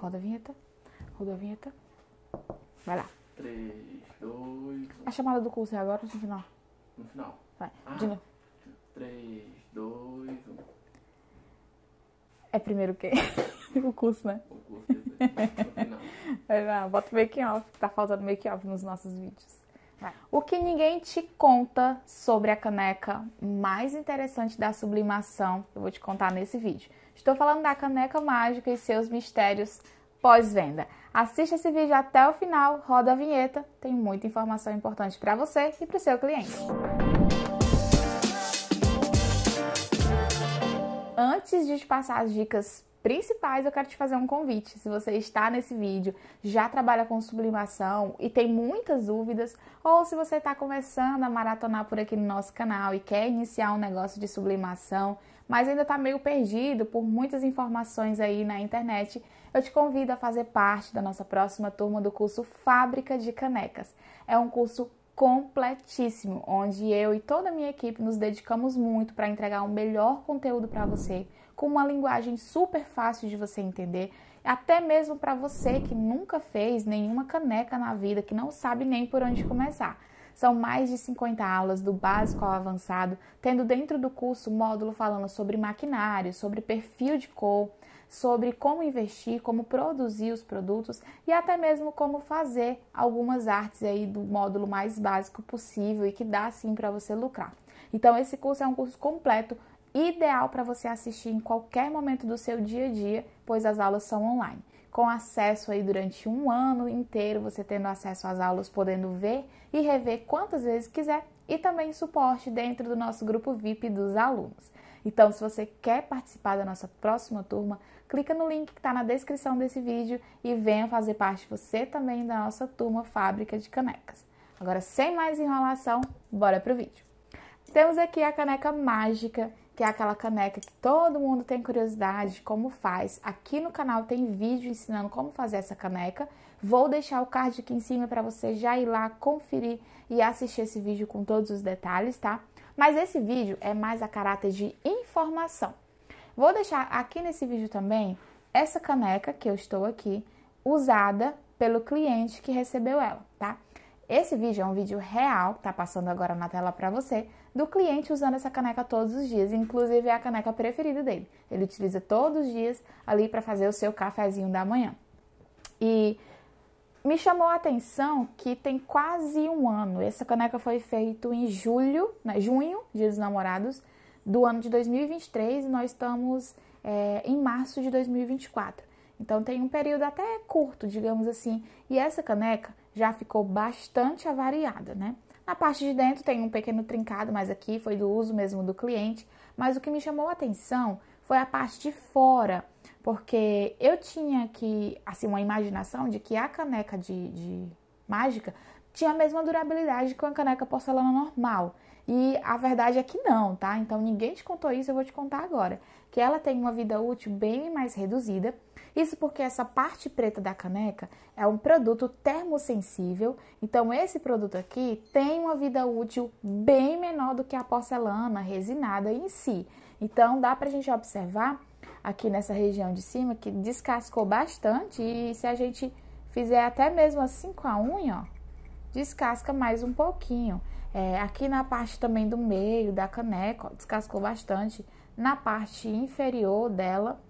Roda a vinheta. Roda a vinheta. Vai lá. 3, 2, 1. A chamada do curso é agora ou no final? No final. Vai. Ah, De novo. 3, 2, 1. É primeiro o quê? o curso, né? O curso, é no final. Não, bota o make-off, tá faltando make-off nos nossos vídeos. Vai. O que ninguém te conta sobre a caneca mais interessante da sublimação, eu vou te contar nesse vídeo. Estou falando da caneca mágica e seus mistérios pós-venda. Assista esse vídeo até o final, roda a vinheta, tem muita informação importante para você e para o seu cliente. Antes de te passar as dicas principais, eu quero te fazer um convite. Se você está nesse vídeo, já trabalha com sublimação e tem muitas dúvidas, ou se você está começando a maratonar por aqui no nosso canal e quer iniciar um negócio de sublimação, mas ainda está meio perdido por muitas informações aí na internet, eu te convido a fazer parte da nossa próxima turma do curso Fábrica de Canecas. É um curso completíssimo, onde eu e toda a minha equipe nos dedicamos muito para entregar o um melhor conteúdo para você com uma linguagem super fácil de você entender, até mesmo para você que nunca fez nenhuma caneca na vida, que não sabe nem por onde começar. São mais de 50 aulas do básico ao avançado, tendo dentro do curso módulo falando sobre maquinário, sobre perfil de cor, sobre como investir, como produzir os produtos e até mesmo como fazer algumas artes aí do módulo mais básico possível e que dá sim para você lucrar. Então esse curso é um curso completo ideal para você assistir em qualquer momento do seu dia a dia, pois as aulas são online. Com acesso aí durante um ano inteiro, você tendo acesso às aulas, podendo ver e rever quantas vezes quiser, e também suporte dentro do nosso grupo VIP dos alunos. Então, se você quer participar da nossa próxima turma, clica no link que está na descrição desse vídeo e venha fazer parte você também da nossa turma Fábrica de Canecas. Agora, sem mais enrolação, bora pro vídeo. Temos aqui a caneca mágica que é aquela caneca que todo mundo tem curiosidade de como faz. Aqui no canal tem vídeo ensinando como fazer essa caneca. Vou deixar o card aqui em cima para você já ir lá conferir e assistir esse vídeo com todos os detalhes, tá? Mas esse vídeo é mais a caráter de informação. Vou deixar aqui nesse vídeo também essa caneca que eu estou aqui usada pelo cliente que recebeu ela, tá? Esse vídeo é um vídeo real, tá passando agora na tela para você, do cliente usando essa caneca todos os dias, inclusive é a caneca preferida dele. Ele utiliza todos os dias ali para fazer o seu cafezinho da manhã. E me chamou a atenção que tem quase um ano. Essa caneca foi feita em julho, né, junho, Dia dos Namorados, do ano de 2023 e nós estamos é, em março de 2024. Então tem um período até curto, digamos assim. E essa caneca já ficou bastante avariada, né? Na parte de dentro tem um pequeno trincado, mas aqui foi do uso mesmo do cliente. Mas o que me chamou a atenção foi a parte de fora, porque eu tinha que, assim, uma imaginação de que a caneca de, de mágica tinha a mesma durabilidade que uma caneca porcelana normal. E a verdade é que não, tá? Então ninguém te contou isso, eu vou te contar agora. Que ela tem uma vida útil bem mais reduzida. Isso porque essa parte preta da caneca é um produto termosensível, Então esse produto aqui tem uma vida útil bem menor do que a porcelana resinada em si. Então dá pra gente observar aqui nessa região de cima que descascou bastante e se a gente fizer até mesmo assim com a unha, ó, descasca mais um pouquinho. É, aqui na parte também do meio da caneca, ó, descascou bastante. Na parte inferior dela,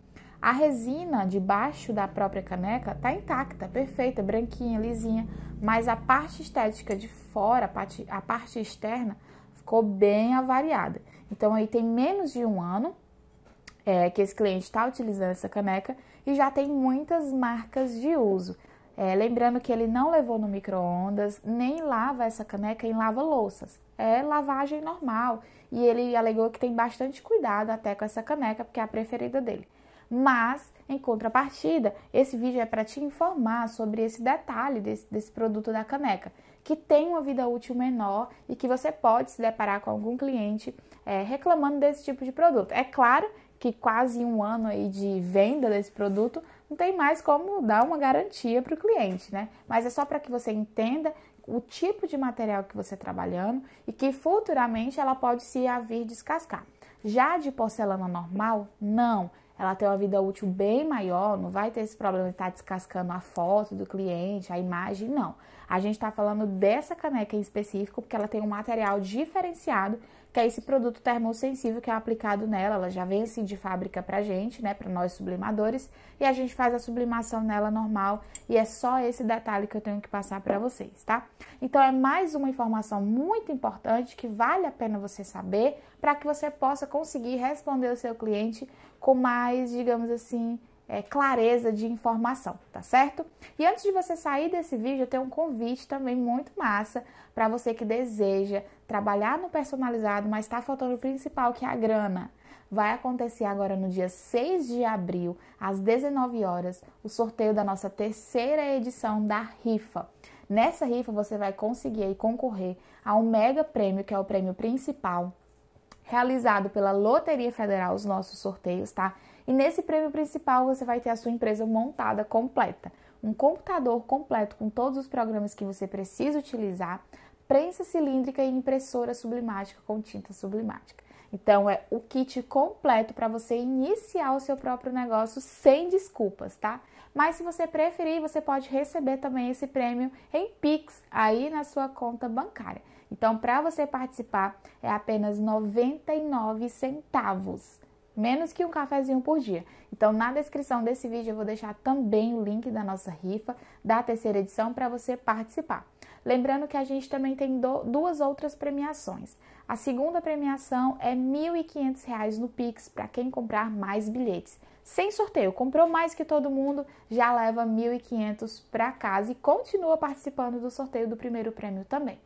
a resina debaixo da própria caneca tá intacta, perfeita, branquinha, lisinha, mas a parte estética de fora, a parte, a parte externa, ficou bem avariada. Então aí tem menos de um ano é, que esse cliente está utilizando essa caneca e já tem muitas marcas de uso. É, lembrando que ele não levou no micro-ondas, nem lava essa caneca em lava-louças. É lavagem normal. E ele alegou que tem bastante cuidado até com essa caneca, porque é a preferida dele. Mas, em contrapartida, esse vídeo é para te informar sobre esse detalhe desse, desse produto da caneca, que tem uma vida útil menor e que você pode se deparar com algum cliente é, reclamando desse tipo de produto. É claro que quase um ano aí de venda desse produto não tem mais como dar uma garantia para o cliente, né? Mas é só para que você entenda o tipo de material que você está trabalhando e que futuramente ela pode se vir descascar. Já de porcelana normal, não ela tem uma vida útil bem maior, não vai ter esse problema de estar tá descascando a foto do cliente, a imagem, não. A gente está falando dessa caneca em específico, porque ela tem um material diferenciado, que é esse produto termossensível que é aplicado nela. Ela já vem assim de fábrica pra gente, né, para nós sublimadores, e a gente faz a sublimação nela normal, e é só esse detalhe que eu tenho que passar para vocês, tá? Então é mais uma informação muito importante que vale a pena você saber, para que você possa conseguir responder o seu cliente com mais, digamos assim, é, clareza de informação, tá certo? E antes de você sair desse vídeo, eu tenho um convite também muito massa para você que deseja trabalhar no personalizado, mas está faltando o principal, que é a grana. Vai acontecer agora no dia 6 de abril, às 19 horas, o sorteio da nossa terceira edição da rifa. Nessa rifa você vai conseguir concorrer a um mega prêmio, que é o prêmio principal, realizado pela Loteria Federal, os nossos sorteios, tá? E nesse prêmio principal você vai ter a sua empresa montada completa, um computador completo com todos os programas que você precisa utilizar, prensa cilíndrica e impressora sublimática com tinta sublimática. Então é o kit completo para você iniciar o seu próprio negócio sem desculpas, tá? Mas se você preferir, você pode receber também esse prêmio em Pix aí na sua conta bancária. Então, para você participar, é apenas 99 centavos, menos que um cafezinho por dia. Então, na descrição desse vídeo, eu vou deixar também o link da nossa rifa da terceira edição para você participar. Lembrando que a gente também tem duas outras premiações. A segunda premiação é R$ 1.500 no Pix para quem comprar mais bilhetes. Sem sorteio, comprou mais que todo mundo, já leva R$ 1.500 para casa e continua participando do sorteio do primeiro prêmio também.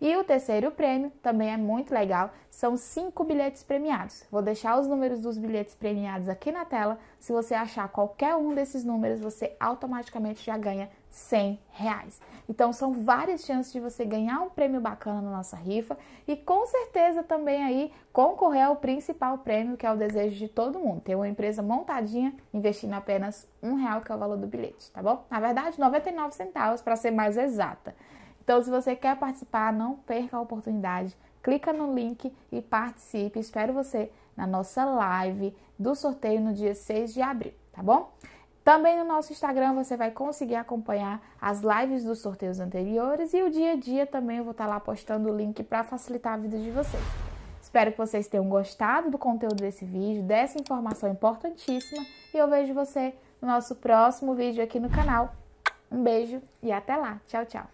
E o terceiro prêmio também é muito legal, são cinco bilhetes premiados. Vou deixar os números dos bilhetes premiados aqui na tela. Se você achar qualquer um desses números, você automaticamente já ganha 100 reais. Então são várias chances de você ganhar um prêmio bacana na nossa rifa e com certeza também aí concorrer ao principal prêmio que é o desejo de todo mundo, ter uma empresa montadinha investindo apenas um real que é o valor do bilhete, tá bom? Na verdade, 99 centavos para ser mais exata. Então, se você quer participar, não perca a oportunidade. Clica no link e participe. Espero você na nossa live do sorteio no dia 6 de abril, tá bom? Também no nosso Instagram você vai conseguir acompanhar as lives dos sorteios anteriores e o dia a dia também eu vou estar lá postando o link para facilitar a vida de vocês. Espero que vocês tenham gostado do conteúdo desse vídeo, dessa informação importantíssima e eu vejo você no nosso próximo vídeo aqui no canal. Um beijo e até lá. Tchau, tchau.